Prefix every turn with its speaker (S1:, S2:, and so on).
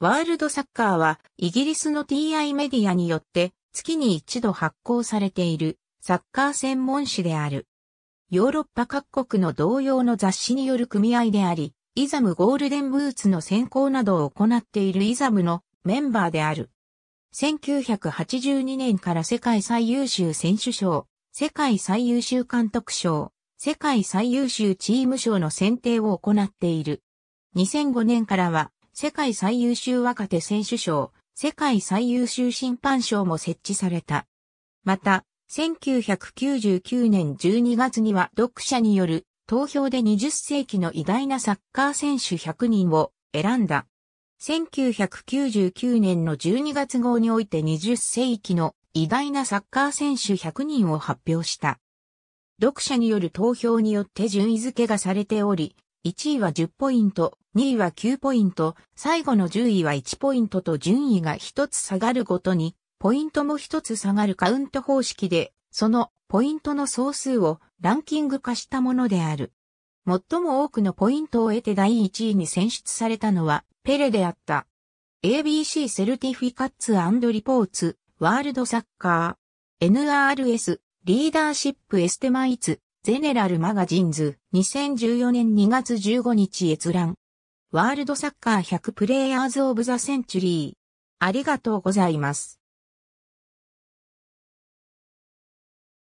S1: ワールドサッカーはイギリスの TI メディアに
S2: よって月に一度発行されているサッカー専門誌である。ヨーロッパ各国の同様の雑誌による組合であり、イザムゴールデンブーツの選考などを行っているイザムのメンバーである。1982年から世界最優秀選手賞、世界最優秀監督賞、世界最優秀チーム賞の選定を行っている。2005年からは世界最優秀若手選手賞、世界最優秀審判賞も設置された。また、1999年12月には読者による投票で20世紀の偉大なサッカー選手100人を選んだ。1999年の12月号において20世紀の偉大なサッカー選手100人を発表した。読者による投票によって順位付けがされており、1位は10ポイント、2位は9ポイント、最後の10位は1ポイントと順位が1つ下がるごとに、ポイントも1つ下がるカウント方式で、そのポイントの総数をランキング化したものである。最も多くのポイントを得て第1位に選出されたのはペレであった。ABC セルティフィカッツリポーツ、ワールドサッカー、NRS、リーダーシップエステマイツ、ゼネラルマガジンズ、2014年2月15日閲覧。ワール
S1: ドサッカー100プレイヤーズオブザセンチュリー。ありがとうございます。